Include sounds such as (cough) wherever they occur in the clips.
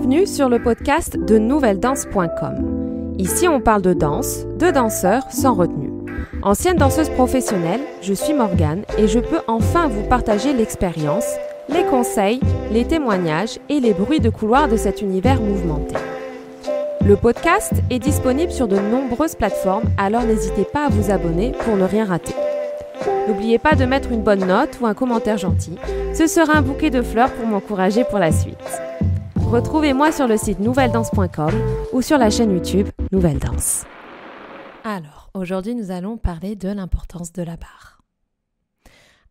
bienvenue sur le podcast de nouvelledanse.com. Ici, on parle de danse, de danseurs sans retenue. Ancienne danseuse professionnelle, je suis Morgane et je peux enfin vous partager l'expérience, les conseils, les témoignages et les bruits de couloir de cet univers mouvementé. Le podcast est disponible sur de nombreuses plateformes, alors n'hésitez pas à vous abonner pour ne rien rater. N'oubliez pas de mettre une bonne note ou un commentaire gentil. Ce sera un bouquet de fleurs pour m'encourager pour la suite. Retrouvez-moi sur le site nouvelledanse.com ou sur la chaîne YouTube Nouvelle Danse. Alors, aujourd'hui, nous allons parler de l'importance de la barre.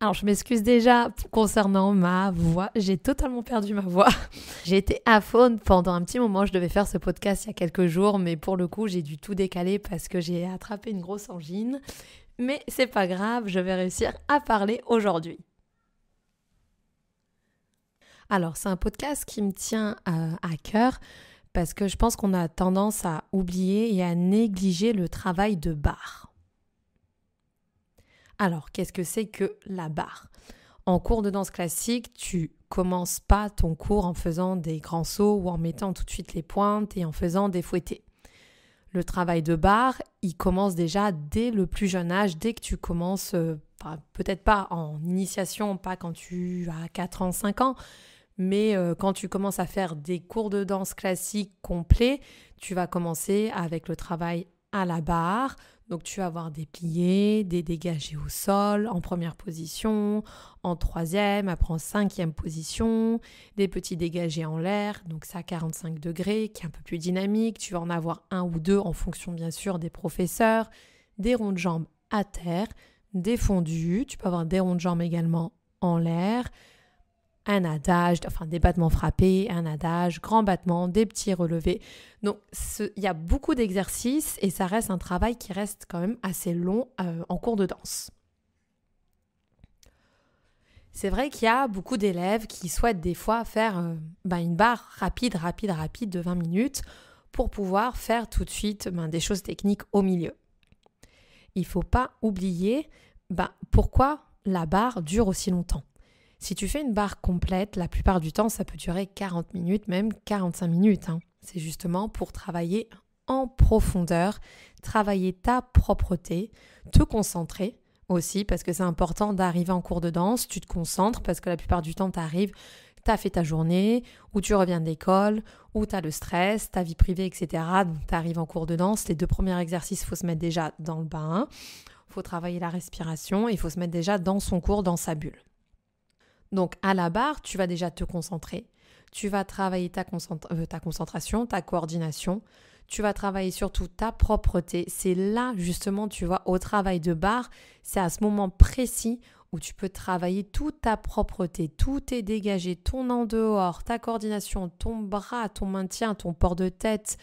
Alors, je m'excuse déjà concernant ma voix. J'ai totalement perdu ma voix. (laughs) J'ai été à faune pendant un petit moment. Je devais faire ce podcast il y a quelques jours, mais pour le coup, j'ai dû tout décaler parce que j'ai attrapé une grosse angine. Mais c'est pas grave, je vais réussir à parler aujourd'hui. Alors, c'est un podcast qui me tient euh, à cœur parce que je pense qu'on a tendance à oublier et à négliger le travail de barre. Alors, qu'est-ce que c'est que la barre En cours de danse classique, tu commences pas ton cours en faisant des grands sauts ou en mettant tout de suite les pointes et en faisant des fouettés. Le travail de barre, il commence déjà dès le plus jeune âge, dès que tu commences, euh, peut-être pas en initiation, pas quand tu as 4 ans, 5 ans, mais euh, quand tu commences à faire des cours de danse classique complets, tu vas commencer avec le travail à la barre. Donc tu vas avoir des pliés, des dégagés au sol en première position, en troisième, après en cinquième position, des petits dégagés en l'air, donc ça à 45 degrés, qui est un peu plus dynamique. Tu vas en avoir un ou deux en fonction bien sûr des professeurs, des ronds de jambes à terre, des fondus. Tu peux avoir des ronds de jambes également en l'air un adage, enfin des battements frappés, un adage, grand battement, des petits relevés. Donc il y a beaucoup d'exercices et ça reste un travail qui reste quand même assez long euh, en cours de danse. C'est vrai qu'il y a beaucoup d'élèves qui souhaitent des fois faire euh, bah, une barre rapide, rapide, rapide de 20 minutes pour pouvoir faire tout de suite ben, des choses techniques au milieu. Il ne faut pas oublier ben, pourquoi la barre dure aussi longtemps. Si tu fais une barre complète, la plupart du temps, ça peut durer 40 minutes, même 45 minutes. Hein. C'est justement pour travailler en profondeur, travailler ta propreté, te concentrer aussi, parce que c'est important d'arriver en cours de danse, tu te concentres, parce que la plupart du temps, tu arrives tu as fait ta journée, ou tu reviens d'école, ou as le stress, ta vie privée, etc. Donc arrives en cours de danse. Les deux premiers exercices, faut se mettre déjà dans le bain, faut travailler la respiration il faut se mettre déjà dans son cours, dans sa bulle. Donc à la barre, tu vas déjà te concentrer, tu vas travailler euh, ta, concentration, ta coordination, tu vas travailler surtout ta propreté. C'est là justement, tu vois, au travail de barre, c'est à ce moment précis où tu peux travailler toute ta propreté, tout est dégagé, ton en dehors, ta coordination, ton bras, ton maintien, ton port de tête,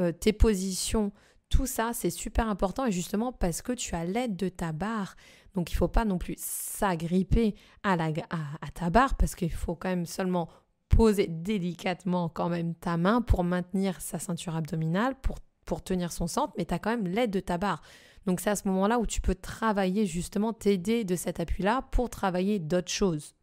euh, tes positions, tout ça, c'est super important et justement parce que tu as l'aide de ta barre. Donc il ne faut pas non plus s'agripper à, la, à ta barre parce qu'il faut quand même seulement poser délicatement quand même ta main pour maintenir sa ceinture abdominale, pour, pour tenir son centre, mais tu as quand même l'aide de ta barre. Donc c'est à ce moment-là où tu peux travailler justement, t'aider de cet appui-là pour travailler d'autres choses.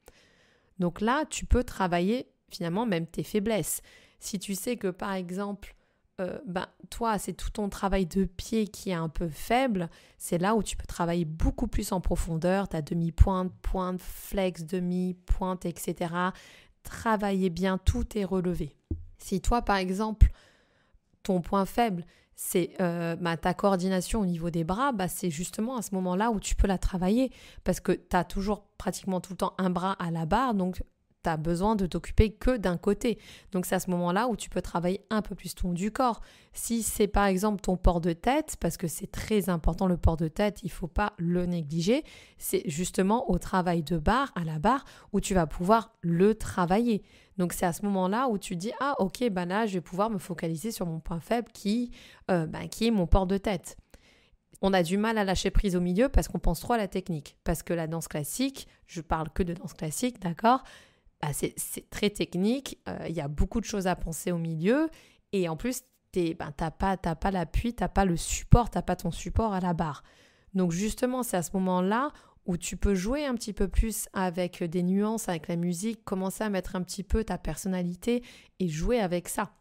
Donc là, tu peux travailler finalement même tes faiblesses. Si tu sais que par exemple, euh, ben, toi, c'est tout ton travail de pied qui est un peu faible, c'est là où tu peux travailler beaucoup plus en profondeur, ta demi-pointe, pointe, flex, demi-pointe, etc. Travailler bien tout est relevé. Si toi, par exemple, ton point faible, c'est euh, ben, ta coordination au niveau des bras, bah, c'est justement à ce moment-là où tu peux la travailler parce que tu as toujours pratiquement tout le temps un bras à la barre, donc tu as besoin de t'occuper que d'un côté. Donc c'est à ce moment-là où tu peux travailler un peu plus ton du corps. Si c'est par exemple ton port de tête, parce que c'est très important le port de tête, il faut pas le négliger, c'est justement au travail de barre, à la barre, où tu vas pouvoir le travailler. Donc c'est à ce moment-là où tu dis ah ok ben là je vais pouvoir me focaliser sur mon point faible qui, ben, qui est mon port de tête on a du mal à lâcher prise au milieu parce qu'on pense trop à la technique. Parce que la danse classique, je parle que de danse classique, d'accord bah, c'est très technique, euh, il y a beaucoup de choses à penser au milieu, et en plus, tu ben, t'as pas, l'appui, pas l'appui, t'as pas le support, t'as pas ton support à la barre. Donc justement, c'est à ce moment-là où tu peux jouer un petit peu plus avec des nuances, avec la musique, commencer à mettre un petit peu ta personnalité et jouer avec ça.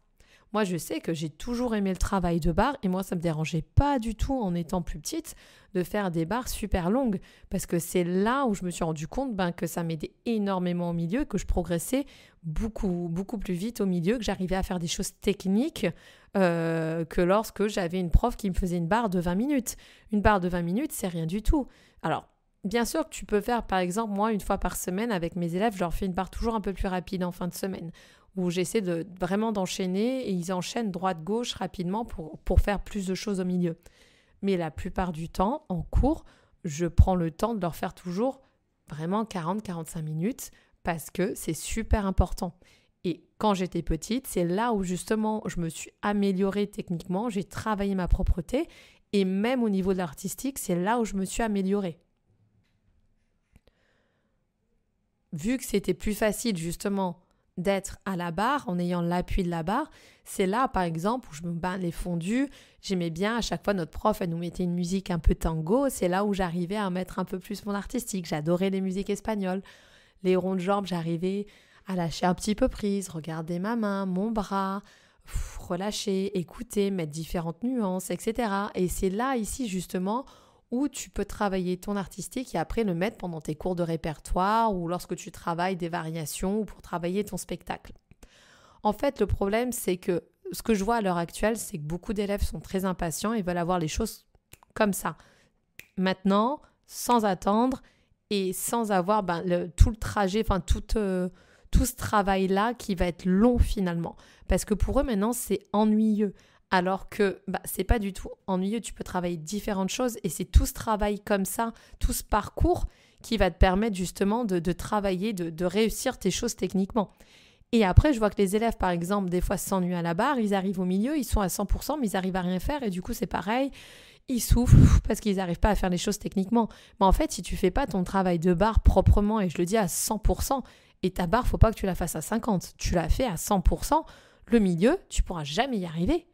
Moi, je sais que j'ai toujours aimé le travail de barre et moi, ça me dérangeait pas du tout en étant plus petite de faire des barres super longues parce que c'est là où je me suis rendu compte ben, que ça m'aidait énormément au milieu, que je progressais beaucoup, beaucoup plus vite au milieu, que j'arrivais à faire des choses techniques euh, que lorsque j'avais une prof qui me faisait une barre de 20 minutes. Une barre de 20 minutes, c'est rien du tout. Alors, Bien sûr que tu peux faire, par exemple, moi, une fois par semaine avec mes élèves, je leur fais une barre toujours un peu plus rapide en fin de semaine où j'essaie de vraiment d'enchaîner et ils enchaînent droite-gauche rapidement pour, pour faire plus de choses au milieu. Mais la plupart du temps, en cours, je prends le temps de leur faire toujours vraiment 40-45 minutes parce que c'est super important. Et quand j'étais petite, c'est là où justement je me suis améliorée techniquement, j'ai travaillé ma propreté et même au niveau de l'artistique, c'est là où je me suis améliorée. Vu que c'était plus facile justement d'être à la barre, en ayant l'appui de la barre. C'est là, par exemple, où je me bats les fondus. J'aimais bien, à chaque fois, notre prof, elle nous mettait une musique un peu tango. C'est là où j'arrivais à mettre un peu plus mon artistique. J'adorais les musiques espagnoles. Les ronds de jambes, j'arrivais à lâcher un petit peu prise, regarder ma main, mon bras, relâcher, écouter, mettre différentes nuances, etc. Et c'est là, ici, justement, où tu peux travailler ton artistique et après le mettre pendant tes cours de répertoire ou lorsque tu travailles des variations ou pour travailler ton spectacle. En fait, le problème, c'est que ce que je vois à l'heure actuelle, c'est que beaucoup d'élèves sont très impatients et veulent avoir les choses comme ça, maintenant, sans attendre et sans avoir ben, tout le trajet, enfin tout, euh, tout ce travail-là qui va être long finalement. Parce que pour eux, maintenant, c'est ennuyeux alors que bah, c'est pas du tout ennuyeux. Tu peux travailler différentes choses et c'est tout ce travail comme ça, tout ce parcours qui va te permettre justement de, travailler, de, réussir tes choses techniquement. Et après, je vois que les élèves, par exemple, des fois s'ennuient à la barre, ils arrivent au milieu, ils sont à 100%, mais ils arrivent à rien faire, et du coup, c'est pareil, ils souffrent (laughs) parce qu'ils n'arrivent pas à faire les choses techniquement. Mais en fait, si tu fais pas ton travail de barre proprement, et je le dis à 100%, et ta barre, faut pas que tu la fasses à 50, tu la fais à 100%, le milieu, tu pourras jamais y arriver.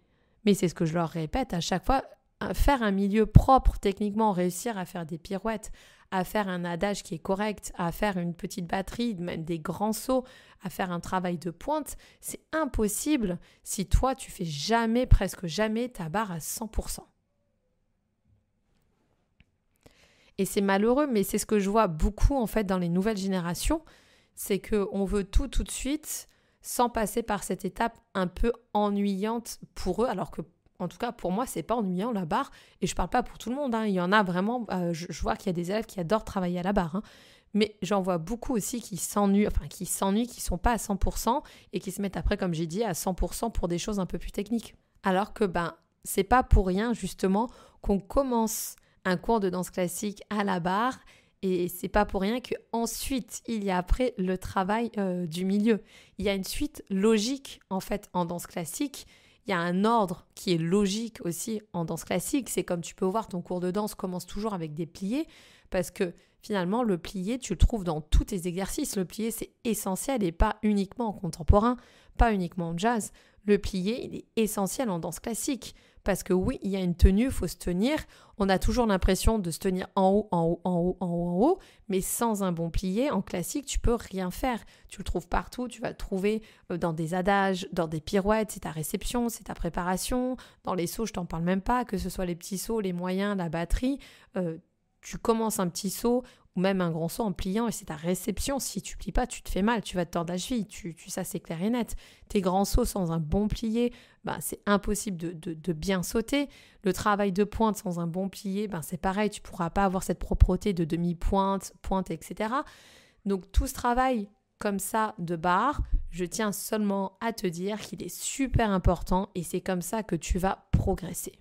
Mais c'est ce que je leur répète à chaque fois. Faire un milieu propre techniquement, réussir à faire des pirouettes, à faire un adage qui est correct, à faire une petite batterie, même des grands sauts, à faire un travail de pointe, c'est impossible si toi tu fais jamais, presque jamais ta barre à 100%. Et c'est malheureux, mais c'est ce que je vois beaucoup en fait dans les nouvelles générations, c'est qu'on veut tout tout de suite, sans passer par cette étape un peu ennuyante pour eux, alors que en tout cas pour moi c'est pas ennuyant la barre et je parle pas pour tout le monde, hein. il y en a vraiment, euh, je, vois qu'il y a des élèves qui adorent travailler à la barre, hein. mais j'en vois beaucoup aussi qui s'ennuient, enfin qui s'ennuient, qui sont pas à 100% et qui se mettent après comme j'ai dit à 100% pour des choses un peu plus techniques. Alors que ben c'est pas pour rien justement qu'on commence un cours de danse classique à la barre et c'est pas pour rien qu'ensuite, il y a après le travail euh, du milieu. Il y a une suite logique en fait en danse classique. Il y a un ordre qui est logique aussi en danse classique. C'est comme tu peux voir, ton cours de danse commence toujours avec des pliés parce que finalement le plié tu le trouves dans tous tes exercices. Le plié c'est essentiel et pas uniquement en contemporain, pas uniquement en jazz. Le plié il est essentiel en danse classique. Parce que oui, il y a une tenue, il faut se tenir. On a toujours l'impression de se tenir en haut, en haut, en haut, en haut, en haut. Mais sans un bon plié, en classique, tu peux rien faire. Tu le trouves partout. Tu vas le trouver euh, dans des adages, dans des pirouettes. C'est ta réception, c'est ta préparation. Dans les sauts, je t'en parle même pas. Que ce soit les petits sauts, les moyens, la batterie. Euh, tu commences un petit saut même un grand saut en pliant et c'est ta réception. Si tu plies pas, tu te fais mal, tu vas te tordre la cheville, tu, tu, ça c'est clair et net. Tes grands sauts sans un bon plié, ben, c'est impossible de, de, bien sauter. Le travail de pointe sans un bon plié, ben, c'est pareil, tu pourras pas avoir cette propreté de demi-pointe, pointe, etc. Donc tout ce travail comme ça de barre, je tiens seulement à te dire qu'il est super important et c'est comme ça que tu vas progresser.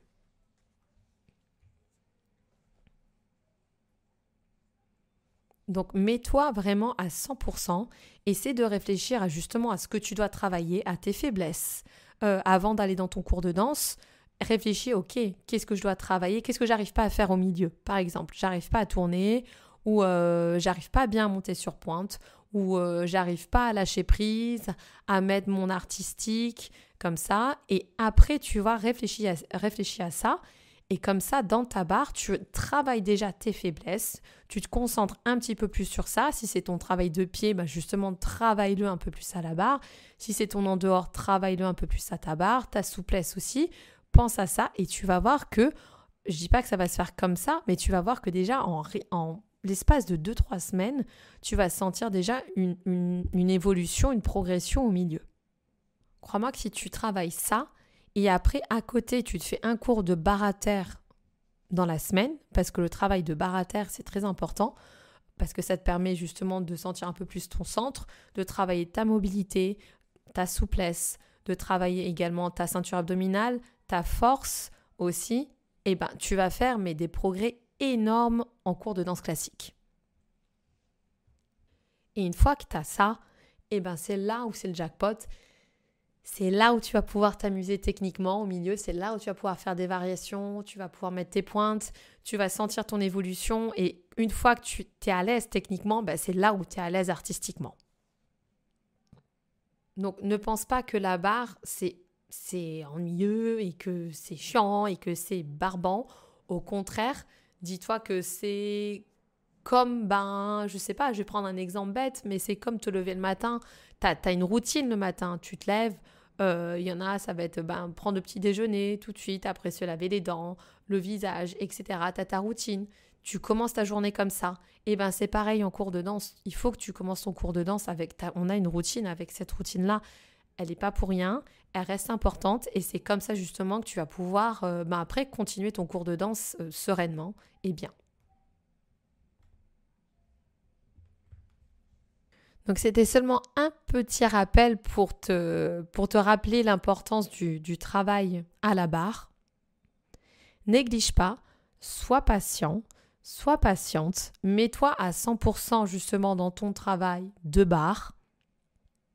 Donc mets-toi vraiment à 100%, essaie de réfléchir justement à ce que tu dois travailler, à tes faiblesses. Euh, avant d'aller dans ton cours de danse, réfléchis, ok, qu'est-ce que je dois travailler, qu'est-ce que j'arrive pas à faire au milieu, par exemple, j'arrive pas à tourner, ou euh, j'arrive pas bien à monter sur pointe, ou euh, j'arrive pas à lâcher prise, à mettre mon artistique, comme ça, et après tu vas réfléchir réfléchir à ça, et comme ça, dans ta barre, tu travailles déjà tes faiblesses, tu te concentres un petit peu plus sur ça. Si c'est ton travail de pied, bah, justement, travaille-le un peu plus à la barre. Si c'est ton en dehors, travaille-le un peu plus à ta barre, ta souplesse aussi. Pense à ça et tu vas voir que, je dis pas que ça va se faire comme ça, mais tu vas voir que déjà en, l'espace de 2-3 semaines, tu vas sentir déjà une, une évolution, une progression au milieu. Crois-moi que si tu travailles ça, et après, à côté, tu te fais un cours de barre à terre dans la semaine, parce que le travail de barre à terre, c'est très important, parce que ça te permet justement de sentir un peu plus ton centre, de travailler ta mobilité, ta souplesse, de travailler également ta ceinture abdominale, ta force aussi, et eh ben tu vas faire mais des progrès énormes en cours de danse classique. Et une fois que tu as ça, et eh ben c'est là où c'est le jackpot, c'est là où tu vas pouvoir t'amuser techniquement au milieu, c'est là où tu vas pouvoir faire des variations, tu vas pouvoir mettre tes pointes, tu vas sentir ton évolution et une fois que tu es à l'aise techniquement, bah, c'est là où tu es à l'aise artistiquement. Donc ne pense pas que la barre c'est c'est ennuyeux et que c'est chiant et que c'est barbant. Au contraire, dis-toi que c'est comme, ben, je sais pas, je vais prendre un exemple bête, mais c'est comme te lever le matin. Tu as, une routine le matin. Tu te lèves, il euh, y en a, ça va être ben, prendre le petit déjeuner tout de suite, après se laver les dents, le visage, etc. T'as ta routine tu commences ta journée comme ça, et eh ben c'est pareil en cours de danse. Il faut que tu commences ton cours de danse avec on a une routine avec cette routine là, elle n'est pas pour rien, elle reste importante et c'est comme ça justement que tu vas pouvoir euh, ben, après continuer ton cours de danse euh, sereinement et bien. Donc c'était seulement un petit rappel pour te, pour te rappeler l'importance du, travail à la barre. Néglige pas, sois patient, sois patiente, mets-toi à 100% justement dans ton travail de barre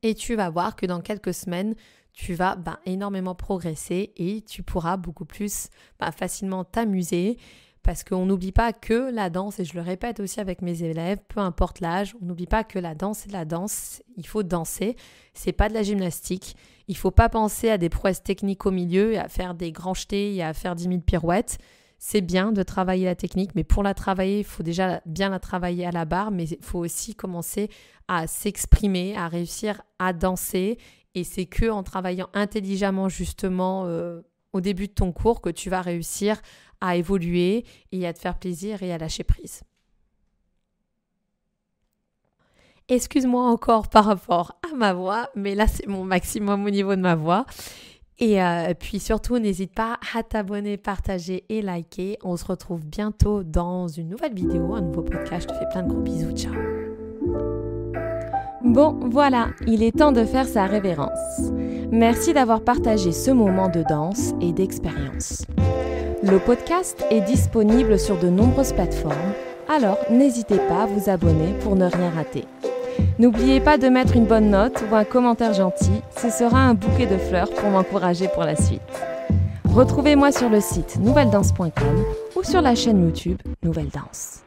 et tu vas voir que dans quelques semaines, tu vas ben, énormément progresser et tu pourras beaucoup plus ben, facilement t'amuser, parce qu'on n'oublie pas que la danse, et je le répète aussi avec mes élèves, peu importe l'âge, on n'oublie pas que la danse, c'est la danse, il faut danser, c'est pas de la gymnastique. Il faut pas penser à des prouesses techniques au milieu et à faire des grands jetés et à faire 10 000 pirouettes. C'est bien de travailler la technique, mais pour la travailler, il faut déjà bien la travailler à la barre, mais il faut aussi commencer à s'exprimer, à réussir à danser. Et c'est que en travaillant intelligemment justement euh, au début de ton cours que tu vas réussir à évoluer et à te faire plaisir et à lâcher prise. Excuse-moi encore par rapport à ma voix, mais là c'est mon maximum au niveau de ma voix. Et euh, puis surtout, n'hésite pas à t'abonner, partager et liker. On se retrouve bientôt dans une nouvelle vidéo, un nouveau podcast. Je te fais plein de gros bisous. Ciao. Bon, voilà, il est temps de faire sa révérence. Merci d'avoir partagé ce moment de danse et d'expérience. Le podcast est disponible sur de nombreuses plateformes, alors n'hésitez pas à vous abonner pour ne rien rater. N'oubliez pas de mettre une bonne note ou un commentaire gentil, ce sera un bouquet de fleurs pour m'encourager pour la suite. Retrouvez-moi sur le site nouvelledanse.com ou sur la chaîne YouTube Nouvelle Danse.